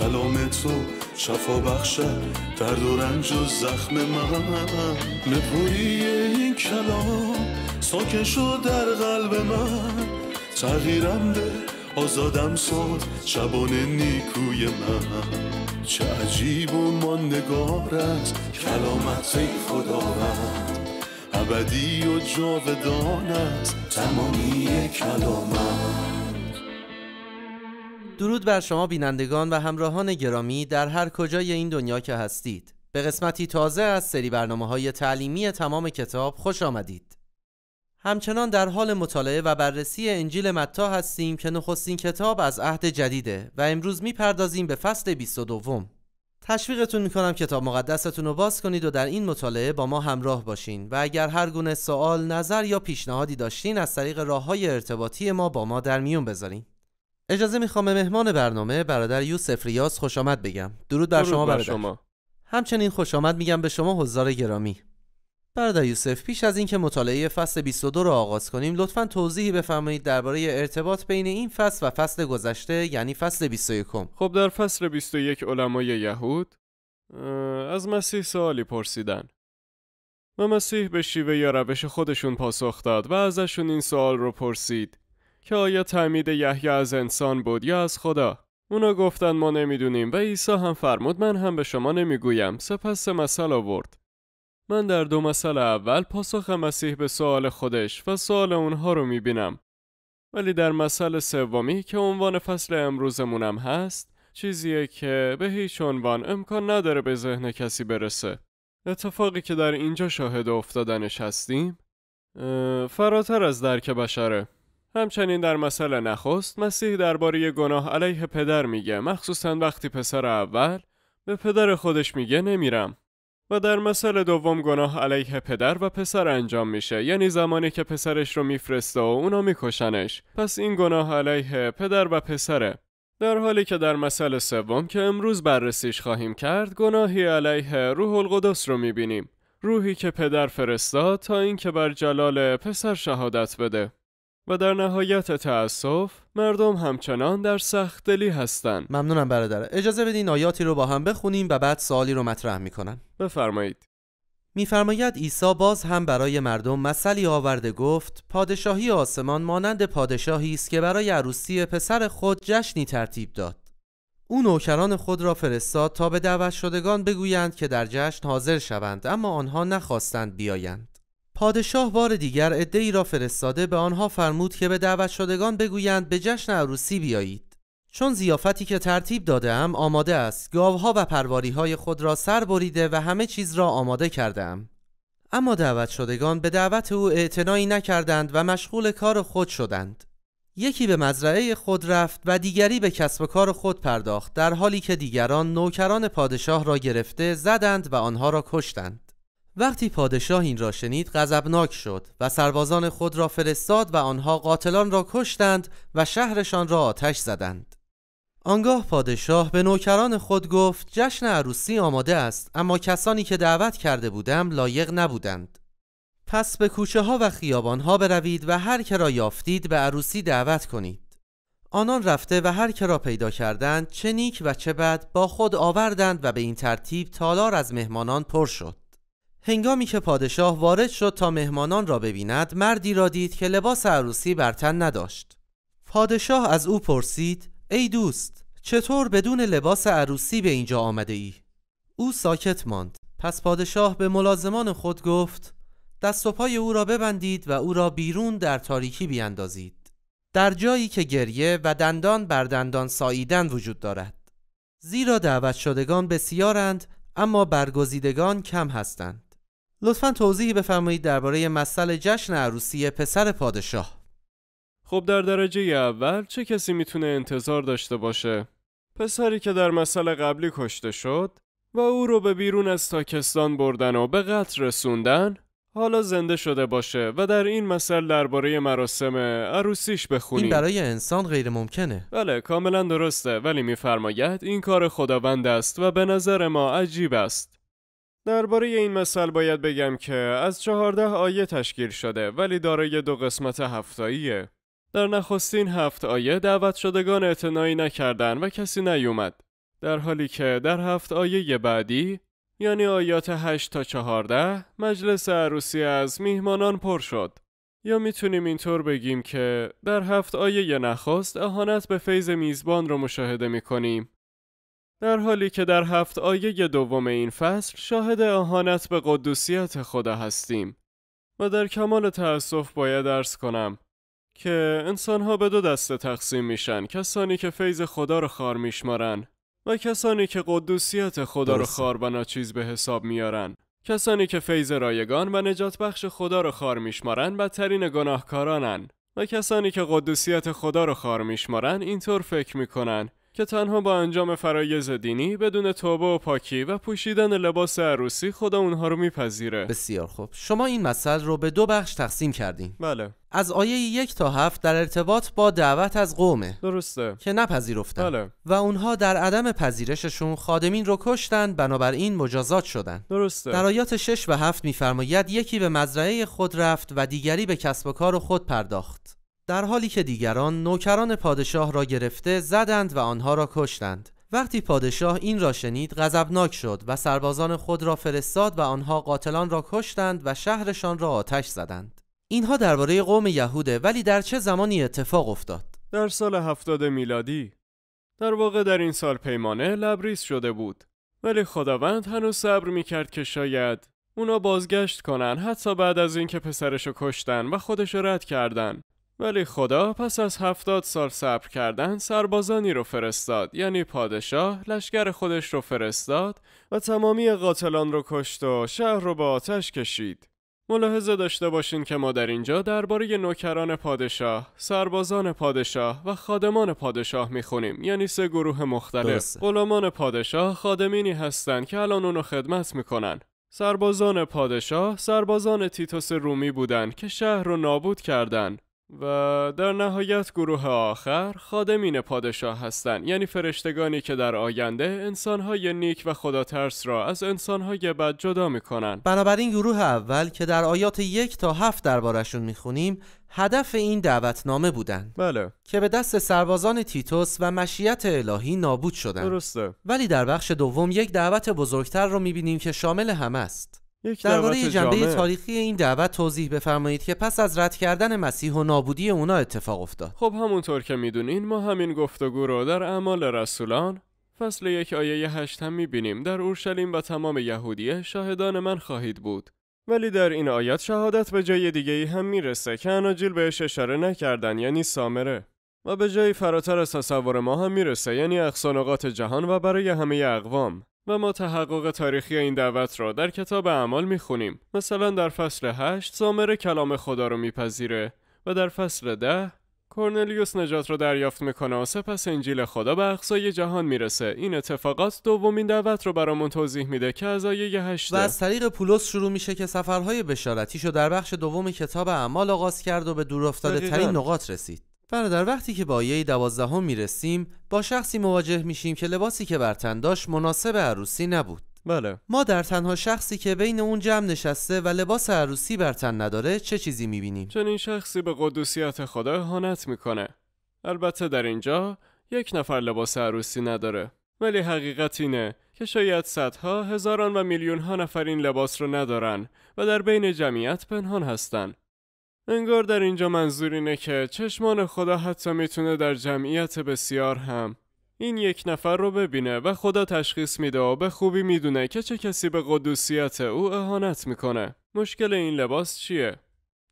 کلام تو شفا بخشد درد و رنج و زخم من نپوری این کلام ساکن شد در قلب من تغییرم به آزادم ساد شبان نیکوی من چه عجیب و ماندگار است کلامت ای خداوند ابدی و جاودانت تمامی کلامت درود بر شما بینندگان و همراهان گرامی در هر کجای این دنیا که هستید به قسمتی تازه از سری برنامه های تعلیمی تمام کتاب خوش آمدید همچنان در حال مطالعه و بررسی انجیل متا هستیم که نخستین کتاب از عهد جدیده و امروز میپردازیم به فصل 22 تشویقتون میکنم کتاب مقدستون رو باز کنید و در این مطالعه با ما همراه باشین و اگر هر گونه سوال، نظر یا پیشنهادی داشتین از طریق راه های ارتباطی ما با ما در میون بذارین اجازه میخوام به مهمان برنامه برادر یوسف ریاض خوش آمد بگم درود بر شما برادر شما. همچنین خوش آمد میگم به شما حضار گرامی برادر یوسف پیش از اینکه مطالعه فصل 22 رو آغاز کنیم لطفا توضیحی بفرمایید درباره ارتباط بین این فصل و فصل گذشته یعنی فصل 21 خب در فصل 21 علمای یهود از مسیح سوالی پرسیدن و مسیح به شیوه یا روش خودشون پاسخ داد و ازشون این سوال رو پرسید که آیا تعمید یحیی از انسان بود یا از خدا اونا گفتن ما نمیدونیم و عیسی هم فرمود من هم به شما نمیگویم سپس مثل آورد من در دو مثل اول پاسخ مسیح به سوال خودش و سوال اونها رو میبینم ولی در مثل سومی که عنوان فصل امروزمونم هست چیزیه که به هیچ عنوان امکان نداره به ذهن کسی برسه اتفاقی که در اینجا شاهد افتادنش هستیم فراتر از درک بشره همچنین در مسئله نخست مسیح درباره گناه علیه پدر میگه مخصوصا وقتی پسر اول به پدر خودش میگه نمیرم و در مسئله دوم گناه علیه پدر و پسر انجام میشه یعنی زمانی که پسرش رو میفرسته و اونا میکشنش پس این گناه علیه پدر و پسره در حالی که در مسئله سوم که امروز بررسیش خواهیم کرد گناهی علیه روح القدس رو میبینیم روحی که پدر فرستاد تا اینکه بر جلال پسر شهادت بده و در نهایت تأسف مردم همچنان در سخت دلی هستند ممنونم برادر اجازه بدین آیاتی رو با هم بخونیم و بعد سوالی رو مطرح میکنم بفرمایید میفرماید عیسی باز هم برای مردم مثلی آورده گفت پادشاهی آسمان مانند پادشاهی است که برای عروسی پسر خود جشنی ترتیب داد او نوکران خود را فرستاد تا به دعوت شدگان بگویند که در جشن حاضر شوند اما آنها نخواستند بیایند پادشاه بار دیگر عدهای را فرستاده به آنها فرمود که به دعوت شدگان بگویند به جشن عروسی بیایید چون زیافتی که ترتیب دادم آماده است گاوها و پرواریهای خود را سر بریده و همه چیز را آماده کردم اما دعوت شدگان به دعوت او اعتنایی نکردند و مشغول کار خود شدند یکی به مزرعه خود رفت و دیگری به کسب و کار خود پرداخت در حالی که دیگران نوکران پادشاه را گرفته زدند و آنها را کشتند وقتی پادشاه این را شنید غضبناک شد و سربازان خود را فرستاد و آنها قاتلان را کشتند و شهرشان را آتش زدند آنگاه پادشاه به نوکران خود گفت جشن عروسی آماده است اما کسانی که دعوت کرده بودم لایق نبودند پس به کوچه ها و خیابان ها بروید و هر که را یافتید به عروسی دعوت کنید آنان رفته و هر که را پیدا کردند چه نیک و چه بد با خود آوردند و به این ترتیب تالار از مهمانان پر شد هنگامی که پادشاه وارد شد تا مهمانان را ببیند مردی را دید که لباس عروسی بر تن نداشت پادشاه از او پرسید ای دوست چطور بدون لباس عروسی به اینجا آمده ای؟ او ساکت ماند پس پادشاه به ملازمان خود گفت دست و پای او را ببندید و او را بیرون در تاریکی بیاندازید در جایی که گریه و دندان بر دندان ساییدن وجود دارد زیرا دعوت شدگان بسیارند اما برگزیدگان کم هستند لطفا توضیحی بفرمایید درباره مسئله جشن عروسی پسر پادشاه خب در درجه اول چه کسی میتونه انتظار داشته باشه؟ پسری که در مسئله قبلی کشته شد و او رو به بیرون از تاکستان بردن و به قتل رسوندن حالا زنده شده باشه و در این مسئله درباره مراسم عروسیش بخونیم این برای انسان غیر ممکنه بله کاملا درسته ولی میفرماید این کار خداوند است و به نظر ما عجیب است درباره این مثل باید بگم که از چهارده آیه تشکیل شده ولی دارای دو قسمت هفتاییه. در نخستین هفت آیه دعوت شدگان اعتنایی نکردن و کسی نیومد. در حالی که در هفت آیه بعدی یعنی آیات 8 تا 14 مجلس عروسی از میهمانان پر شد. یا میتونیم اینطور بگیم که در هفت آیه نخست اهانت به فیض میزبان رو مشاهده میکنیم در حالی که در هفت آیه دوم این فصل شاهد اهانت به قدوسیت خدا هستیم و در کمال تأسف باید ارز کنم که انسانها به دو دسته تقسیم میشن کسانی که فیض خدا رو خار میشمارن و کسانی که قدوسیت خدا رو خار و ناچیز به حساب میارن کسانی که فیض رایگان و نجات بخش خدا رو خار میشمارن بدترین گناهکارانن و کسانی که قدوسیت خدا رو خار میشمارن اینطور فکر میکنن که تنها با انجام فرایز دینی بدون توبه و پاکی و پوشیدن لباس عروسی خدا اونها رو میپذیره بسیار خوب شما این مسئله رو به دو بخش تقسیم کردین. بله از آیه یک تا هفت در ارتباط با دعوت از قومه درسته که نپذیرفتن بله. و اونها در عدم پذیرششون خادمین رو کشتن بنابراین مجازات شدن درسته در آیات شش و هفت میفرماید یکی به مزرعه خود رفت و دیگری به کسب و کار خود پرداخت در حالی که دیگران نوکران پادشاه را گرفته زدند و آنها را کشتند وقتی پادشاه این را شنید غضبناک شد و سربازان خود را فرستاد و آنها قاتلان را کشتند و شهرشان را آتش زدند اینها درباره قوم یهوده ولی در چه زمانی اتفاق افتاد در سال هفتاد میلادی در واقع در این سال پیمانه لبریز شده بود ولی خداوند هنوز صبر میکرد که شاید اونا بازگشت کنن حتی بعد از اینکه پسرشو کشتن و خودشو رد کردن ولی خدا پس از هفتاد سال صبر کردن سربازانی رو فرستاد یعنی پادشاه لشکر خودش رو فرستاد و تمامی قاتلان رو کشت و شهر رو با آتش کشید ملاحظه داشته باشین که ما در اینجا درباره نوکران پادشاه، سربازان پادشاه و خادمان پادشاه میخونیم یعنی سه گروه مختلف. غلامان پادشاه خادمینی هستند که الان اونو خدمت میکنن. سربازان پادشاه سربازان تیتوس رومی بودند که شهر رو نابود کردند. و در نهایت گروه آخر خادمین پادشاه هستند یعنی فرشتگانی که در آینده انسانهای نیک و خدا ترس را از انسانهای بد جدا میکنند بنابراین گروه اول که در آیات یک تا هفت دربارشون میخونیم هدف این دعوتنامه بودند بله که به دست سربازان تیتوس و مشیت الهی نابود شدند. درسته ولی در بخش دوم یک دعوت بزرگتر رو میبینیم که شامل همه است یک درباره جنبه تاریخی این دعوت توضیح بفرمایید که پس از رد کردن مسیح و نابودی اونا اتفاق افتاد خب همونطور که میدونین ما همین گفتگو را در اعمال رسولان فصل یک آیه هشت هم میبینیم در اورشلیم و تمام یهودیه شاهدان من خواهید بود ولی در این آیات شهادت به جای دیگه ای هم میرسه که اناجیل بهش اشاره نکردن یعنی سامره و به جای فراتر از تصور ما هم میرسه یعنی اقصانقات جهان و برای همه اقوام و ما تحقق تاریخی این دعوت را در کتاب اعمال میخونیم مثلا در فصل 8 زامر کلام خدا رو میپذیره و در فصل 10 کورنلیوس نجات را دریافت میکنه و سپس انجیل خدا به اقصای جهان میرسه این اتفاقات دومین دعوت رو برامون توضیح میده که از آیه 8 و از طریق پولس شروع میشه که سفرهای بشارتیش رو در بخش دوم کتاب اعمال آغاز کرد و به دورافتاده ترین نقاط رسید برادر وقتی که با آیه دوازدهم میرسیم با شخصی مواجه میشیم که لباسی که بر تن داشت مناسب عروسی نبود بله ما در تنها شخصی که بین اون جمع نشسته و لباس عروسی بر تن نداره چه چیزی می چون این شخصی به قدوسیت خدا اهانت میکنه البته در اینجا یک نفر لباس عروسی نداره ولی حقیقت اینه که شاید صدها هزاران و میلیون ها نفر این لباس رو ندارن و در بین جمعیت پنهان هستن انگار در اینجا منظور اینه که چشمان خدا حتی میتونه در جمعیت بسیار هم این یک نفر رو ببینه و خدا تشخیص میده و به خوبی میدونه که چه کسی به قدوسیت او اهانت میکنه. مشکل این لباس چیه؟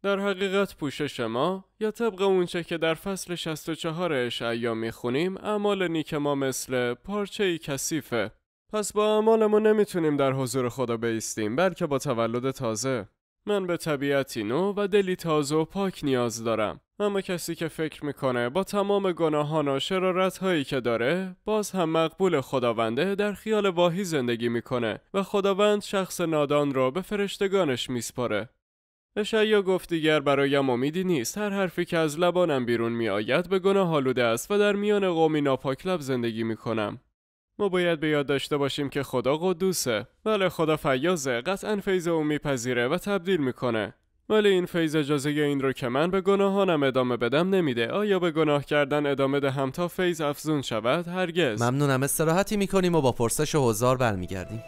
در حقیقت پوشش ما یا طبق اونچه که در فصل 64 اشعیا میخونیم اعمال نیک ما مثل پارچه ای کثیفه پس با اعمال ما نمیتونیم در حضور خدا بیستیم بلکه با تولد تازه من به طبیعتی نو و دلی تازه و پاک نیاز دارم. اما کسی که فکر میکنه با تمام گناهان و شرارت هایی که داره باز هم مقبول خداونده در خیال واهی زندگی میکنه و خداوند شخص نادان را به فرشتگانش میسپاره. اشعیا گفت دیگر برایم امیدی نیست هر حرفی که از لبانم بیرون میآید به گناه آلوده است و در میان قومی ناپاک زندگی میکنم. ما باید به یاد داشته باشیم که خدا قدوسه بله خدا فیاضه قطعا فیض او میپذیره و تبدیل میکنه ولی این فیض اجازه این رو که من به گناهانم ادامه بدم نمیده آیا به گناه کردن ادامه دهم تا فیض افزون شود هرگز ممنونم استراحتی میکنیم و با پرسش و هزار برمیگردیم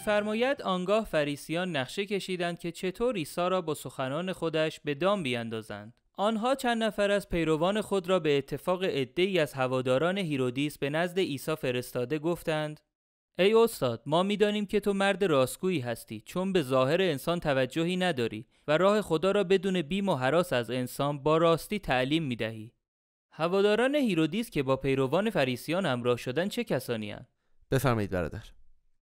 میفرماید آنگاه فریسیان نقشه کشیدند که چطور عیسی را با سخنان خودش به دام بیاندازند آنها چند نفر از پیروان خود را به اتفاق ای از هواداران هیرودیس به نزد عیسی فرستاده گفتند ای استاد ما میدانیم که تو مرد راستگویی هستی چون به ظاهر انسان توجهی نداری و راه خدا را بدون بیم و حراس از انسان با راستی تعلیم دهی. هواداران هیرودیس که با پیروان فریسیان همراه شدن چه کسانی هستند بفرمایید برادر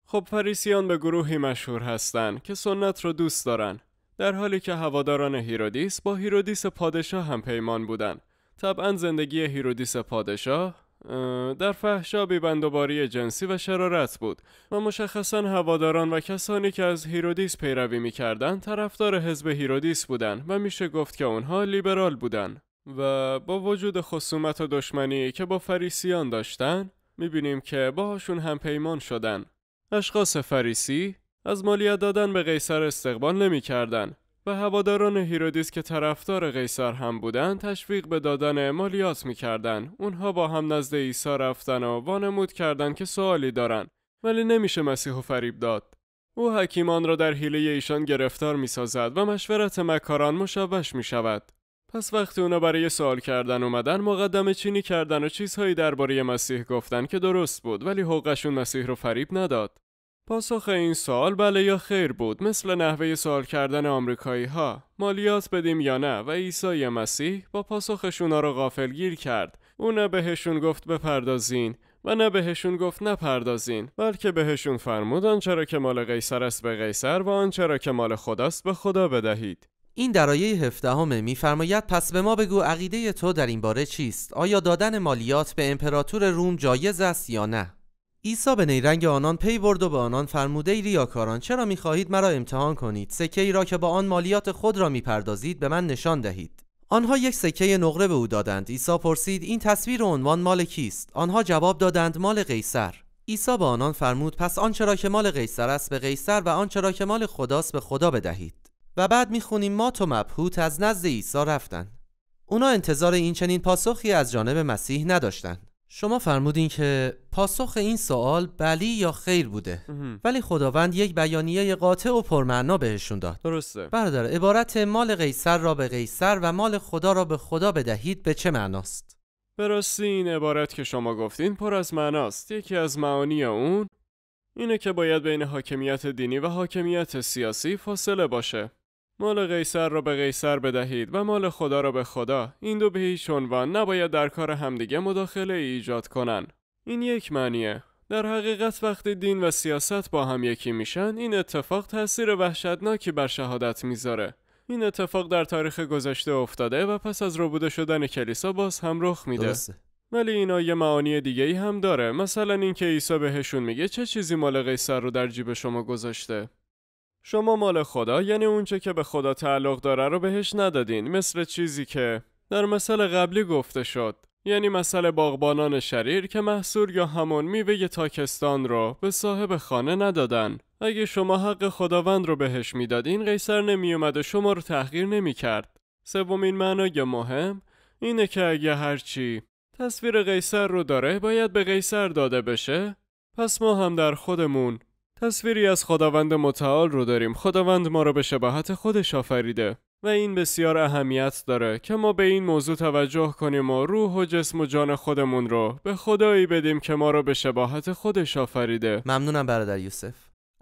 خب فریسیان به گروهی مشهور هستند که سنت را دوست دارند در حالی که هواداران هیرودیس با هیرودیس پادشاه هم پیمان بودند طبعا زندگی هیرودیس پادشاه در فحشا بیبندوباری جنسی و شرارت بود و مشخصا هواداران و کسانی که از هیرودیس پیروی میکردند طرفدار حزب هیرودیس بودند و میشه گفت که اونها لیبرال بودند و با وجود خصومت و دشمنی که با فریسیان داشتن میبینیم که باهاشون هم پیمان شدن اشخاص فریسی از مالیات دادن به قیصر استقبال نمی کردن و هواداران هیرودیس که طرفدار قیصر هم بودند تشویق به دادن مالیات میکردند اونها با هم نزد عیسی رفتن و وانمود کردند که سوالی دارند ولی نمیشه مسیح و فریب داد او حکیمان را در حیله ایشان گرفتار می سازد و مشورت مکاران مشوش می شود. پس وقتی اونا برای سوال کردن اومدن مقدمه چینی کردن و چیزهایی درباره مسیح گفتن که درست بود ولی حقشون مسیح رو فریب نداد. پاسخ این سوال بله یا خیر بود مثل نحوه سوال کردن آمریکایی ها مالیات بدیم یا نه و عیسی مسیح با پاسخشون ها رو گیر کرد او نه بهشون گفت بپردازین و نه بهشون گفت نپردازین بلکه بهشون فرمود چرا که مال قیصر است به قیصر و آن چرا که مال خداست به خدا بدهید این در آیه 17 میفرماید پس به ما بگو عقیده تو در این باره چیست آیا دادن مالیات به امپراتور روم جایز است یا نه عیسی به نیرنگ آنان پی برد و به آنان فرموده ای ریاکاران چرا میخواهید مرا امتحان کنید سکه ای را که با آن مالیات خود را میپردازید به من نشان دهید آنها یک سکه نقره به او دادند عیسی پرسید این تصویر و عنوان مال کیست آنها جواب دادند مال قیصر عیسی به آنان فرمود پس آنچه را که مال قیصر است به قیصر و آنچه را که مال خداست به خدا بدهید و بعد میخونیم ما تو مبهوت از نزد عیسی رفتن. اونا انتظار این چنین پاسخی از جانب مسیح نداشتند شما فرمودین که پاسخ این سوال بلی یا خیر بوده ولی خداوند یک بیانیه قاطع و پرمعنا بهشون داد درسته برادر عبارت مال قیصر را به قیصر و مال خدا را به خدا بدهید به چه معناست به این عبارت که شما گفتین پر از معناست یکی از معانی اون اینه که باید بین حاکمیت دینی و حاکمیت سیاسی فاصله باشه مال قیصر را به قیصر بدهید و مال خدا را به خدا این دو به هیچ عنوان نباید در کار همدیگه مداخله ایجاد کنن این یک معنیه در حقیقت وقتی دین و سیاست با هم یکی میشن این اتفاق تاثیر وحشتناکی بر شهادت میذاره این اتفاق در تاریخ گذشته افتاده و پس از ربوده شدن کلیسا باز هم رخ میده ولی اینا یه معانی دیگه ای هم داره مثلا اینکه عیسی بهشون میگه چه چیزی مال قیصر رو در جیب شما گذاشته شما مال خدا یعنی اونچه که به خدا تعلق داره رو بهش ندادین مثل چیزی که در مثل قبلی گفته شد یعنی مثل باغبانان شریر که محصول یا همون میوه تاکستان رو به صاحب خانه ندادن اگه شما حق خداوند رو بهش میدادین قیصر نمیومد و شما رو تحقیر نمیکرد سومین معنای مهم اینه که اگه هرچی تصویر قیصر رو داره باید به قیصر داده بشه پس ما هم در خودمون تصویری از خداوند متعال رو داریم خداوند ما را به شباهت خودش آفریده و این بسیار اهمیت داره که ما به این موضوع توجه کنیم و روح و جسم و جان خودمون رو به خدایی بدیم که ما را به شباهت خودش آفریده ممنونم برادر یوسف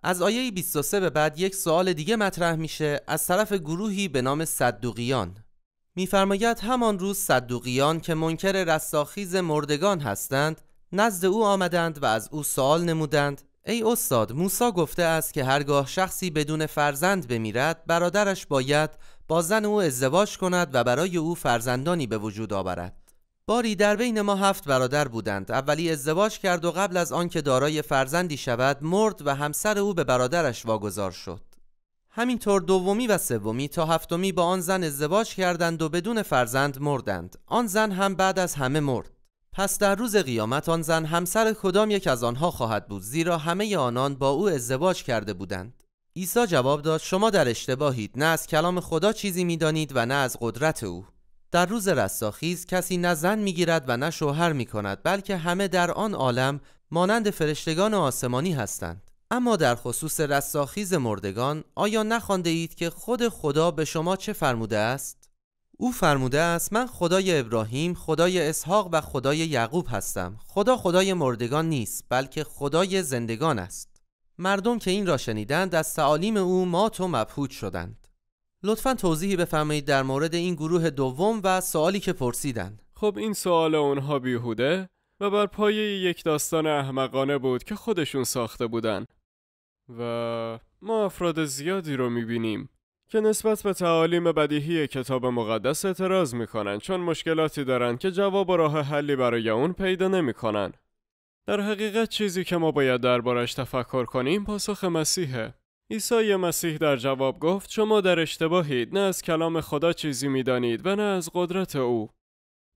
از آیه 23 به بعد یک سوال دیگه مطرح میشه از طرف گروهی به نام صدوقیان میفرماید همان روز صدوقیان که منکر رستاخیز مردگان هستند نزد او آمدند و از او سوال نمودند ای استاد موسا گفته است که هرگاه شخصی بدون فرزند بمیرد برادرش باید با زن او ازدواج کند و برای او فرزندانی به وجود آورد باری در بین ما هفت برادر بودند اولی ازدواج کرد و قبل از آنکه دارای فرزندی شود مرد و همسر او به برادرش واگذار شد همینطور دومی و سومی تا هفتمی با آن زن ازدواج کردند و بدون فرزند مردند آن زن هم بعد از همه مرد پس در روز قیامت آن زن همسر کدام یک از آنها خواهد بود زیرا همه آنان با او ازدواج کرده بودند عیسی جواب داد شما در اشتباهید نه از کلام خدا چیزی میدانید و نه از قدرت او در روز رستاخیز کسی نه زن میگیرد و نه شوهر کند بلکه همه در آن عالم مانند فرشتگان آسمانی هستند اما در خصوص رستاخیز مردگان آیا نخوانده اید که خود خدا به شما چه فرموده است او فرموده است من خدای ابراهیم، خدای اسحاق و خدای یعقوب هستم. خدا خدای مردگان نیست، بلکه خدای زندگان است. مردم که این را شنیدند از تعالیم او مات و مبهوت شدند. لطفا توضیحی بفرمایید در مورد این گروه دوم و سوالی که پرسیدند. خب این سوال اونها بیهوده و بر پایه یک داستان احمقانه بود که خودشون ساخته بودن و ما افراد زیادی رو میبینیم که نسبت به تعالیم بدیهی کتاب مقدس اعتراض میکنن چون مشکلاتی دارند که جواب و راه حلی برای اون پیدا نمیکنن. در حقیقت چیزی که ما باید دربارش تفکر کنیم پاسخ مسیحه. عیسی مسیح در جواب گفت شما در اشتباهید نه از کلام خدا چیزی میدانید و نه از قدرت او.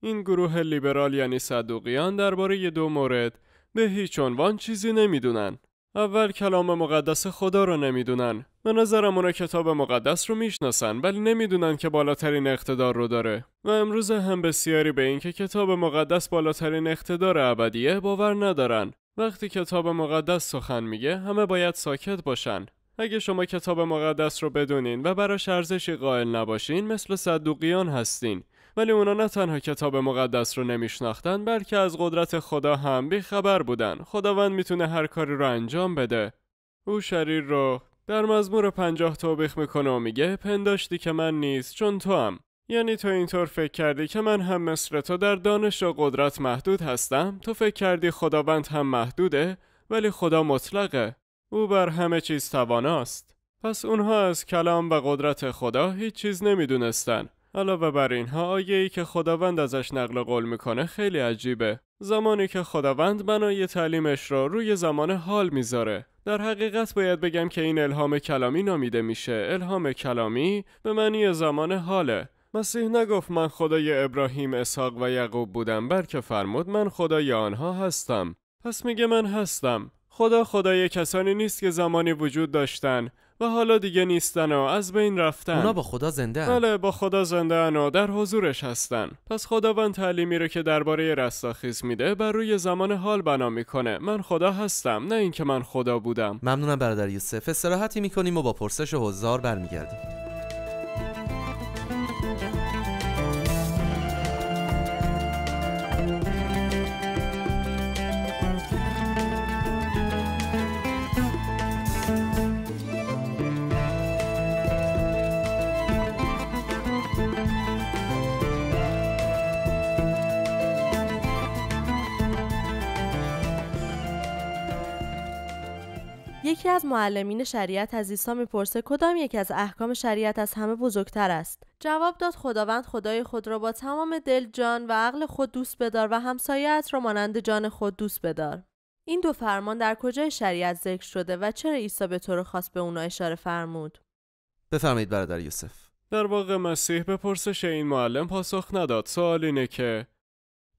این گروه لیبرال یعنی صدوقیان درباره دو مورد به هیچ عنوان چیزی نمیدونن. اول کلام مقدس خدا رو نمیدونن به نظرم اونا کتاب مقدس رو میشناسن ولی نمیدونن که بالاترین اقتدار رو داره و امروز هم بسیاری به اینکه کتاب مقدس بالاترین اقتدار ابدیه باور ندارن وقتی کتاب مقدس سخن میگه همه باید ساکت باشن اگه شما کتاب مقدس رو بدونین و براش ارزشی قائل نباشین مثل صدوقیان هستین ولی اونا نه تنها کتاب مقدس رو نمیشناختن بلکه از قدرت خدا هم بیخبر بودن خداوند میتونه هر کاری رو انجام بده او شریر رو در مزمور پنجاه توبیخ میکنه و میگه پنداشتی که من نیست چون تو هم یعنی تو اینطور فکر کردی که من هم مثل تو در دانش و قدرت محدود هستم تو فکر کردی خداوند هم محدوده ولی خدا مطلقه او بر همه چیز تواناست پس اونها از کلام و قدرت خدا هیچ چیز نمیدونستن علاوه بر اینها آیه ای که خداوند ازش نقل قول میکنه خیلی عجیبه زمانی که خداوند بنای تعلیمش را روی زمان حال میذاره در حقیقت باید بگم که این الهام کلامی نامیده میشه الهام کلامی به معنی زمان حاله مسیح نگفت من خدای ابراهیم، اسحاق و یعقوب بودم بلکه فرمود من خدای آنها هستم پس میگه من هستم خدا خدای کسانی نیست که زمانی وجود داشتن و حالا دیگه نیستن و از بین رفتن اونا با خدا زنده هن. بله با خدا زنده و در حضورش هستن پس خداوند تعلیمی رو که درباره رستاخیز میده بر روی زمان حال بنا میکنه من خدا هستم نه اینکه من خدا بودم ممنونم برادر یوسف استراحتی میکنیم و با پرسش و برمیگردیم یکی از معلمین شریعت از عیسی میپرسه کدام یکی از احکام شریعت از همه بزرگتر است جواب داد خداوند خدای خود را با تمام دل جان و عقل خود دوست بدار و همسایت را مانند جان خود دوست بدار این دو فرمان در کجای شریعت ذکر شده و چرا عیسی به طور خاص به اونا اشاره فرمود بفرمایید برادر یوسف در واقع مسیح به پرسش این معلم پاسخ نداد سوال اینه که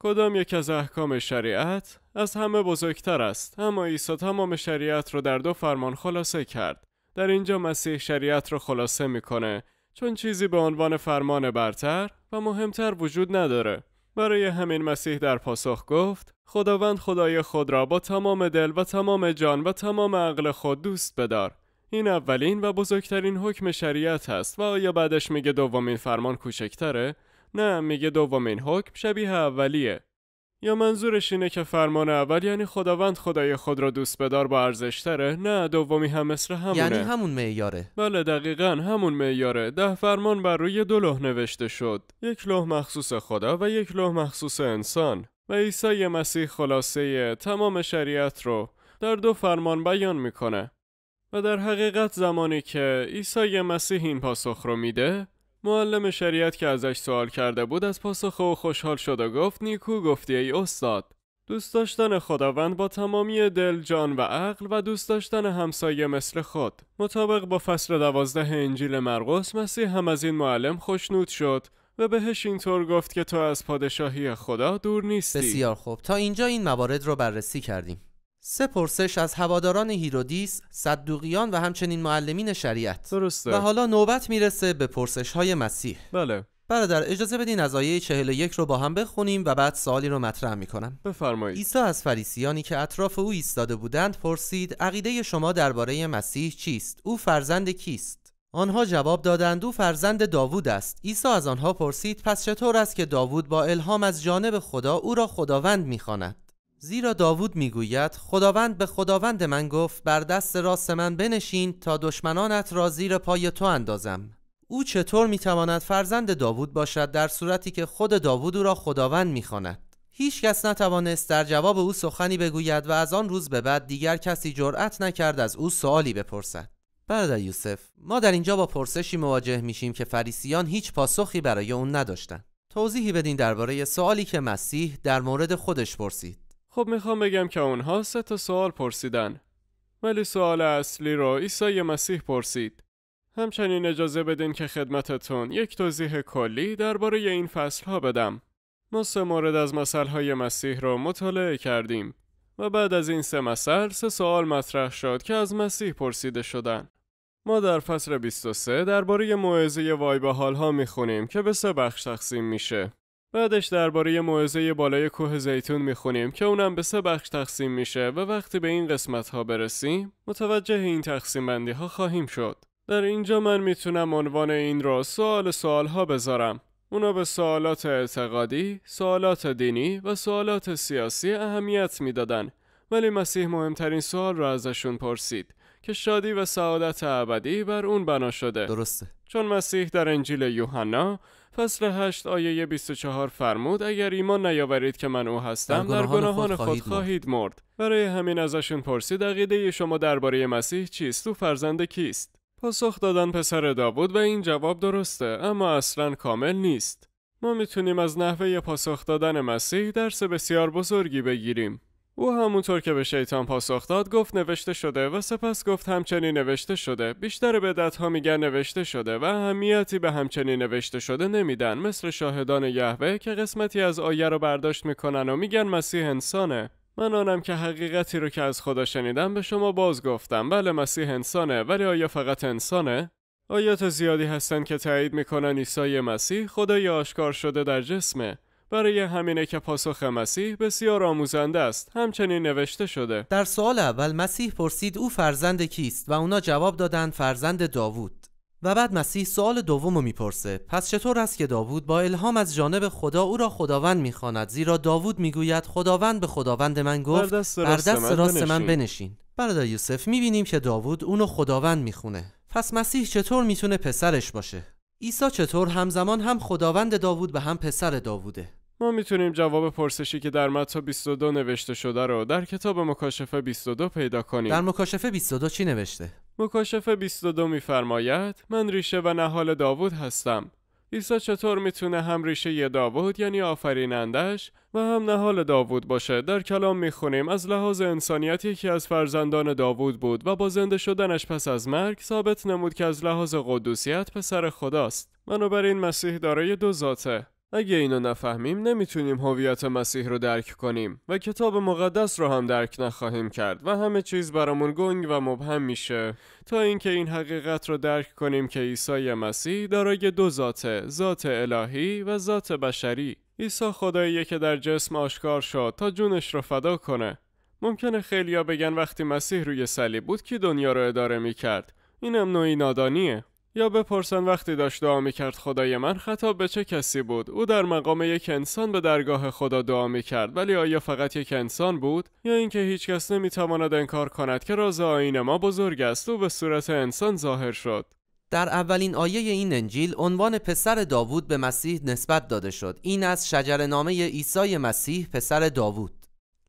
کدام یک از احکام شریعت از همه بزرگتر است اما عیسی تمام شریعت را در دو فرمان خلاصه کرد در اینجا مسیح شریعت را خلاصه میکنه چون چیزی به عنوان فرمان برتر و مهمتر وجود نداره برای همین مسیح در پاسخ گفت خداوند خدای خود را با تمام دل و تمام جان و تمام عقل خود دوست بدار این اولین و بزرگترین حکم شریعت است، و آیا بعدش میگه دومین فرمان کوچکتره نه میگه دومین حکم شبیه اولیه یا منظورش اینه که فرمان اول یعنی خداوند خدای خود را دوست بدار با ارزشتره نه دومی هم مثل همونه یعنی همون معیاره بله دقیقا همون معیاره ده فرمان بر روی دو لوح نوشته شد یک لوح مخصوص خدا و یک لوح مخصوص انسان و عیسی مسیح خلاصه تمام شریعت رو در دو فرمان بیان میکنه و در حقیقت زمانی که عیسی مسیح این پاسخ رو میده معلم شریعت که ازش سوال کرده بود از پاسخ او خوشحال شد و گفت نیکو گفتی ای استاد دوست داشتن خداوند با تمامی دل، جان و عقل و دوست داشتن همسایه مثل خود. مطابق با فصل دوازده انجیل مرقس مسیح هم از این معلم خوشنود شد و بهش اینطور گفت که تو از پادشاهی خدا دور نیستی. بسیار خوب تا اینجا این موارد رو بررسی کردیم. سه پرسش از هواداران هیرودیس، صدوقیان و همچنین معلمین شریعت درسته و حالا نوبت میرسه به پرسش های مسیح بله برادر اجازه بدین از آیه 41 رو با هم بخونیم و بعد سوالی رو مطرح میکنم بفرمایید عیسی از فریسیانی که اطراف او ایستاده بودند پرسید عقیده شما درباره مسیح چیست او فرزند کیست آنها جواب دادند او فرزند داوود است عیسی از آنها پرسید پس چطور است که داوود با الهام از جانب خدا او را خداوند میخواند زیرا داوود میگوید خداوند به خداوند من گفت بر دست راست من بنشین تا دشمنانت را زیر پای تو اندازم او چطور میتواند فرزند داوود باشد در صورتی که خود داوود او را خداوند میخواند هیچ کس نتوانست در جواب او سخنی بگوید و از آن روز به بعد دیگر کسی جرأت نکرد از او سوالی بپرسد برادر یوسف ما در اینجا با پرسشی مواجه میشیم که فریسیان هیچ پاسخی برای اون نداشتند توضیحی بدین درباره سوالی که مسیح در مورد خودش پرسید خب میخوام بگم که اونها سه تا سوال پرسیدن ولی سوال اصلی رو عیسی مسیح پرسید همچنین اجازه بدین که خدمتتون یک توضیح کلی درباره این فصل ها بدم ما سه مورد از مسائل مسیح را مطالعه کردیم و بعد از این سه مسئله سه سوال مطرح شد که از مسیح پرسیده شدن. ما در فصل 23 درباره موعظه وای به ها میخونیم که به سه بخش تقسیم میشه. بعدش درباره موعظه بالای کوه زیتون میخونیم که اونم به سه بخش تقسیم میشه و وقتی به این قسمت ها برسیم متوجه این تقسیم بندی ها خواهیم شد. در اینجا من میتونم عنوان این را سوال سوال ها بذارم. اونا به سوالات اعتقادی، سوالات دینی و سوالات سیاسی اهمیت میدادن ولی مسیح مهمترین سوال را ازشون پرسید که شادی و سعادت ابدی بر اون بنا شده. درسته. چون مسیح در انجیل یوحنا فصل 8 آیه 24 فرمود اگر ایمان نیاورید که من او هستم در گناهان خود, خواهید مرد برای همین ازشون پرسید عقیده شما درباره مسیح چیست و فرزند کیست پاسخ دادن پسر داوود و این جواب درسته اما اصلا کامل نیست ما میتونیم از نحوه پاسخ دادن مسیح درس بسیار بزرگی بگیریم او همونطور که به شیطان پاسخ داد گفت نوشته شده و سپس گفت همچنین نوشته شده بیشتر به ها میگن نوشته شده و اهمیتی به همچنین نوشته شده نمیدن مثل شاهدان یهوه که قسمتی از آیه رو برداشت میکنن و میگن مسیح انسانه من آنم که حقیقتی رو که از خدا شنیدم به شما باز گفتم بله مسیح انسانه ولی آیا فقط انسانه آیات زیادی هستند که تایید میکنن عیسی مسیح خدای آشکار شده در جسمه برای همینه که پاسخ مسیح بسیار آموزنده است همچنین نوشته شده در سال اول مسیح پرسید او فرزند کیست و اونا جواب دادند فرزند داوود و بعد مسیح سوال دوم رو میپرسه پس چطور است که داوود با الهام از جانب خدا او را خداوند میخواند زیرا داوود میگوید خداوند به خداوند من گفت بر دست راست, من, من بنشین برادر یوسف میبینیم که داوود اونو خداوند میخونه پس مسیح چطور میتونه پسرش باشه عیسی چطور همزمان هم خداوند داوود به هم پسر داووده ما میتونیم جواب پرسشی که در متا 22 نوشته شده رو در کتاب مکاشفه 22 پیدا کنیم. در مکاشفه 22 چی نوشته؟ مکاشفه 22 میفرماید من ریشه و نهال داوود هستم. عیسی چطور میتونه هم ریشه ی داوود یعنی آفرینندش و هم نهال داوود باشه در کلام میخونیم از لحاظ انسانیت یکی از فرزندان داوود بود و با زنده شدنش پس از مرگ ثابت نمود که از لحاظ قدوسیت پسر خداست بنابراین مسیح دارای دو ذاته اگه اینو نفهمیم نمیتونیم هویت مسیح رو درک کنیم و کتاب مقدس رو هم درک نخواهیم کرد و همه چیز برامون گنگ و مبهم میشه تا اینکه این حقیقت رو درک کنیم که عیسی مسیح دارای دو ذاته ذات الهی و ذات بشری عیسی خداییه که در جسم آشکار شد تا جونش رو فدا کنه ممکنه خیلیا بگن وقتی مسیح روی صلیب بود که دنیا رو اداره میکرد اینم نوعی نادانیه یا بپرسن وقتی داشت دعا میکرد خدای من خطاب به چه کسی بود او در مقام یک انسان به درگاه خدا دعا میکرد کرد ولی آیا فقط یک انسان بود یا اینکه هیچکس نمیتواند انکار کند که راز آین ما بزرگ است و به صورت انسان ظاهر شد در اولین آیه این انجیل عنوان پسر داوود به مسیح نسبت داده شد این از شجر نامه عیسی مسیح پسر داوود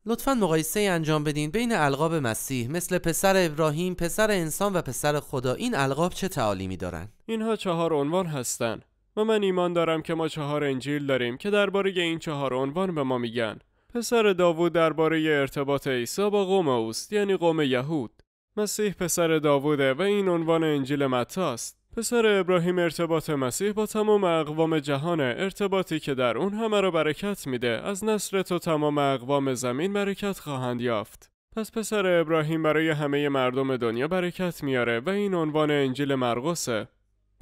لطفا مقایسه انجام بدین بین القاب مسیح مثل پسر ابراهیم، پسر انسان و پسر خدا این القاب چه تعالیمی دارند؟ اینها چهار عنوان هستند و من ایمان دارم که ما چهار انجیل داریم که درباره این چهار عنوان به ما میگن. پسر داوود درباره ارتباط عیسی با قوم اوست یعنی قوم یهود. مسیح پسر داووده و این عنوان انجیل متاست. پسر ابراهیم ارتباط مسیح با تمام اقوام جهان ارتباطی که در اون همه را برکت میده از نسل تو تمام اقوام زمین برکت خواهند یافت پس پسر ابراهیم برای همه مردم دنیا برکت میاره و این عنوان انجیل مرقسه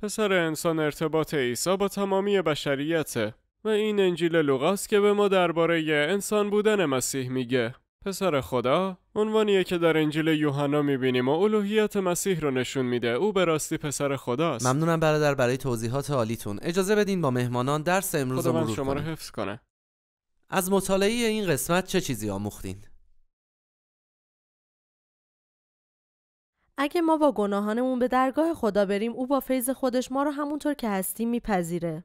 پسر انسان ارتباط عیسی با تمامی بشریت و این انجیل لوقاست که به ما درباره انسان بودن مسیح میگه پسر خدا عنوانیه که در انجیل یوحنا میبینیم و الوهیت مسیح رو نشون میده او به راستی پسر خداست ممنونم برادر برای توضیحات عالیتون اجازه بدین با مهمانان درس امروز رو مرور شما رو حفظ کنه از مطالعه این قسمت چه چیزی آموختین اگه ما با گناهانمون به درگاه خدا بریم او با فیض خودش ما رو همونطور که هستیم میپذیره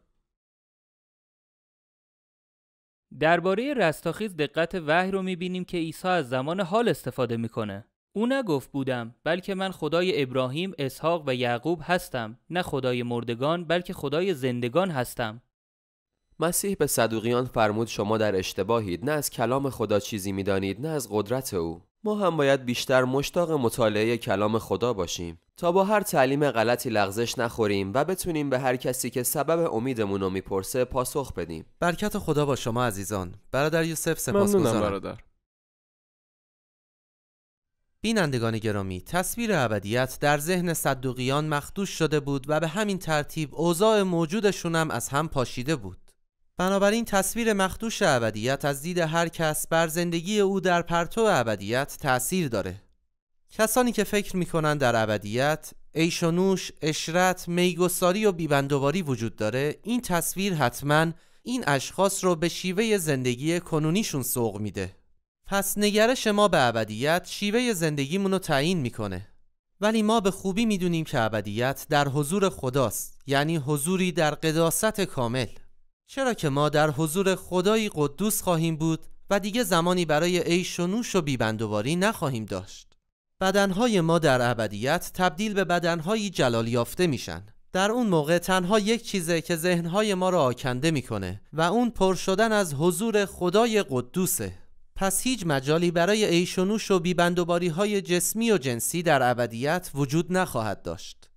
درباره رستاخیز دقت وحی رو میبینیم که عیسی از زمان حال استفاده میکنه. او نگفت بودم بلکه من خدای ابراهیم، اسحاق و یعقوب هستم نه خدای مردگان بلکه خدای زندگان هستم. مسیح به صدوقیان فرمود شما در اشتباهید نه از کلام خدا چیزی میدانید نه از قدرت او. ما هم باید بیشتر مشتاق مطالعه کلام خدا باشیم تا با هر تعلیم غلطی لغزش نخوریم و بتونیم به هر کسی که سبب امیدمون رو میپرسه پاسخ بدیم برکت خدا با شما عزیزان برادر یوسف سپاس برادر بینندگان گرامی تصویر ابدیت در ذهن صدوقیان مخدوش شده بود و به همین ترتیب اوضاع موجودشون هم از هم پاشیده بود بنابراین تصویر مخدوش ابدیت از دید هر کس بر زندگی او در پرتو ابدیت تأثیر داره کسانی که فکر میکنن در ابدیت ایش و نوش، اشرت، میگساری و بیبندواری وجود داره این تصویر حتما این اشخاص رو به شیوه زندگی کنونیشون سوق میده پس نگرش ما به ابدیت شیوه زندگیمونو تعیین میکنه ولی ما به خوبی میدونیم که ابدیت در حضور خداست یعنی حضوری در قداست کامل چرا که ما در حضور خدایی قدوس خواهیم بود و دیگه زمانی برای عیش و نوش و بیبندوباری نخواهیم داشت. بدنهای ما در ابدیت تبدیل به بدنهایی جلال یافته میشن. در اون موقع تنها یک چیزه که ذهنهای ما را آکنده میکنه و اون پر شدن از حضور خدای قدوسه. پس هیچ مجالی برای عیش و نوش و بیبندوباری های جسمی و جنسی در ابدیت وجود نخواهد داشت.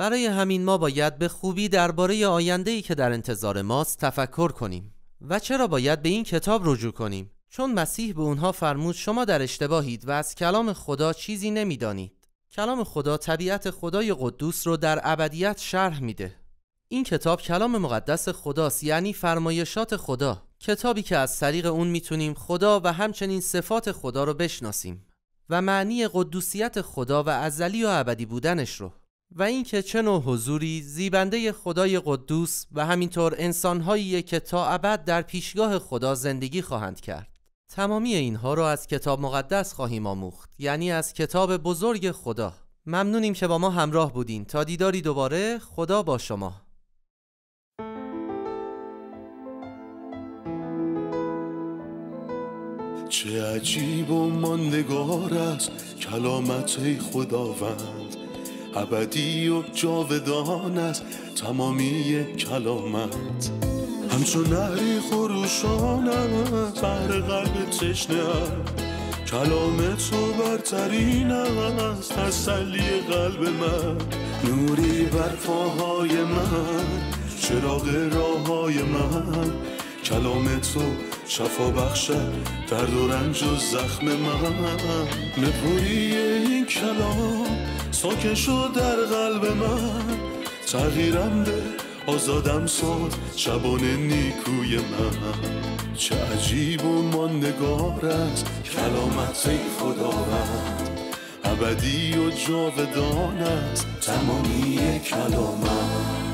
برای همین ما باید به خوبی درباره آینده‌ای که در انتظار ماست تفکر کنیم و چرا باید به این کتاب رجوع کنیم چون مسیح به اونها فرمود شما در اشتباهید و از کلام خدا چیزی نمیدانید کلام خدا طبیعت خدای قدوس رو در ابدیت شرح میده این کتاب کلام مقدس خداست یعنی فرمایشات خدا کتابی که از طریق اون میتونیم خدا و همچنین صفات خدا رو بشناسیم و معنی قدوسیت خدا و ازلی و ابدی بودنش رو و اینکه چه نوع حضوری زیبنده خدای قدوس و همینطور انسانهایی که تا ابد در پیشگاه خدا زندگی خواهند کرد تمامی اینها را از کتاب مقدس خواهیم آموخت یعنی از کتاب بزرگ خدا ممنونیم که با ما همراه بودین تا دیداری دوباره خدا با شما چه عجیب و ماندگار است کلامت خداوند ابدی و جاودان است تمامی کلامت همچون نهری است بر قلب تشنه کلام تو برترین است تسلی قلب من نوری بر من چراغ راههای من کلام تو شفا بخشد درد و رنج و زخم من نپوری این کلام ساکن شد در قلب من تغییرم به آزادم ساد شبانه نیکوی من چه عجیب و ماندگار است کلامت ای خداوند ابدی و جاودان تمامی کلامت